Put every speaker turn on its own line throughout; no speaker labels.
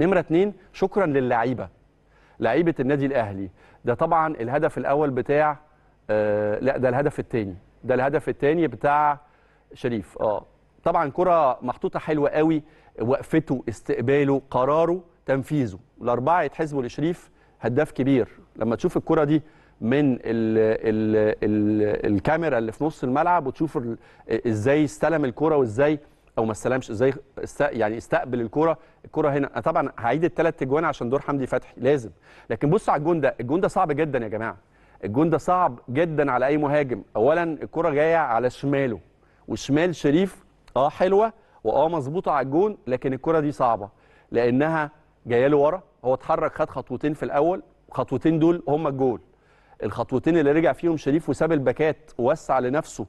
نمره اتنين شكرا للعيبه لعيبه النادي الاهلي ده طبعا الهدف الاول بتاع آه لا ده الهدف الثاني ده الهدف الثاني بتاع شريف اه طبعا كره محطوطه حلوه قوي وقفته استقباله قراره تنفيذه الاربعه يتحسبوا لشريف هداف كبير لما تشوف الكره دي من ال ال ال الكاميرا اللي في نص الملعب وتشوف ازاي استلم الكره وازاي او ما استلمش ازاي يعني استقبل الكوره الكوره هنا طبعا هعيد الثلاث اجوان عشان دور حمدي فتحي لازم لكن بص على الجون ده الجون ده صعب جدا يا جماعه الجون ده صعب جدا على اي مهاجم اولا الكوره جايه على شماله وشمال شريف اه حلوه واه مظبوطه على الجون لكن الكوره دي صعبه لانها جايه له ورا هو اتحرك خد خطوتين في الاول الخطوتين دول هم الجول الخطوتين اللي رجع فيهم شريف وساب الباكات ووسع لنفسه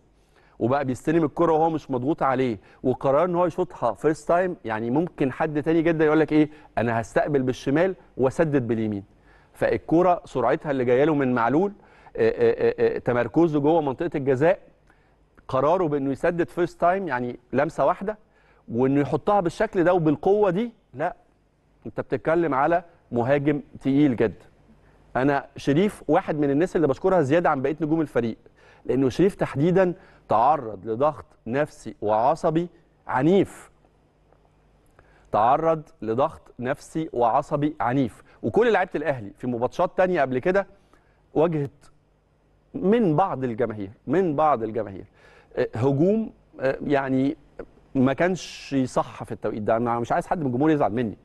وبقى بيستلم الكره وهو مش مضغوط عليه وقرار ان هو يشوطها فيرست تايم يعني ممكن حد تاني جدا يقول لك ايه انا هستقبل بالشمال واسدد باليمين فالكوره سرعتها اللي جايه له من معلول آه، آه، آه، تمركزه جوه منطقه الجزاء قراره بانه يسدد فيرست تايم يعني لمسه واحده وانه يحطها بالشكل ده وبالقوه دي لا انت بتتكلم على مهاجم تقيل جدا انا شريف واحد من الناس اللي بشكرها زياده عن بقيه نجوم الفريق لأنه شريف تحديدا تعرض لضغط نفسي وعصبي عنيف تعرض لضغط نفسي وعصبي عنيف وكل لعيبه الاهلي في مباطشات تانية قبل كده واجهت من بعض الجماهير من بعض الجماهير آه، هجوم آه، يعني ما كانش صح في التوقيت ده انا مش عايز حد من الجمهور يزعل مني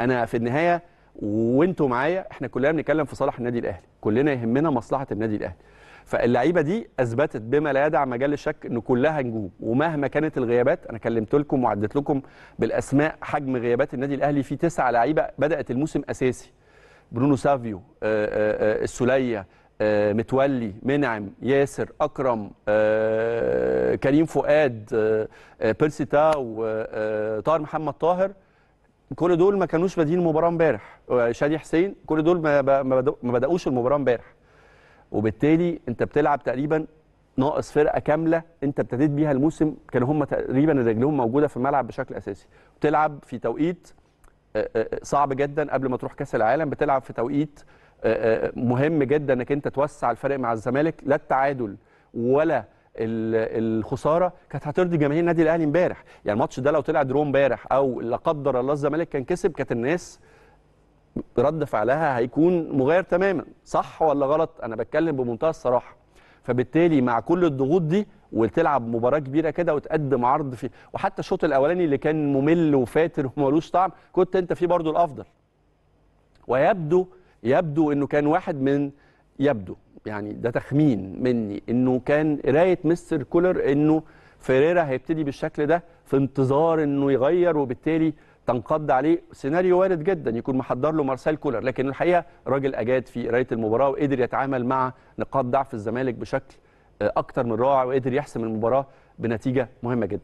انا في النهايه وانتوا معايا احنا كلنا بنتكلم في صالح النادي الاهلي كلنا يهمنا مصلحه النادي الاهلي فاللعيبه دي اثبتت بما لا يدع مجال الشك ان كلها نجوم ومهما كانت الغيابات انا كلمت لكم وعدت لكم بالاسماء حجم غيابات النادي الاهلي في تسعه لعيبه بدات الموسم اساسي برونو سافيو آه، آه، آه، السوليه متولي منعم ياسر اكرم كريم فؤاد بيرسي تاو طاهر محمد طاهر كل دول ما كانوش بادئين المباراه امبارح شادي حسين كل دول ما بداوش المباراه امبارح وبالتالي انت بتلعب تقريبا ناقص فرقه كامله انت ابتديت بيها الموسم كانوا هم تقريبا رجلهم موجوده في الملعب بشكل اساسي بتلعب في توقيت آه، آه، آه، صعب جدا قبل ما تروح كاس العالم بتلعب في توقيت مهم جدا انك انت توسع الفرق مع الزمالك لا التعادل ولا الخساره كانت هترضي جماهير النادي الاهلي امبارح يعني الماتش ده لو طلع درو امبارح او لا قدر الله الزمالك كان كسب كانت الناس رد فعلها هيكون مغاير تماما صح ولا غلط انا بتكلم بمنتهى الصراحه فبالتالي مع كل الضغوط دي وتلعب مباراه كبيره كده وتقدم عرض في وحتى الشوط الاولاني اللي كان ممل وفاتر ومالوش طعم كنت انت فيه برضو الافضل ويبدو يبدو انه كان واحد من يبدو يعني ده تخمين مني انه كان قرايه مستر كولر انه فيريرا هيبتدي بالشكل ده في انتظار انه يغير وبالتالي تنقض عليه سيناريو وارد جدا يكون محضر له مارسيل كولر لكن الحقيقه راجل اجاد في قرايه المباراه وقدر يتعامل مع نقاط ضعف الزمالك بشكل آه، اكتر من رائع وقدر يحسم المباراه بنتيجه مهمه جدا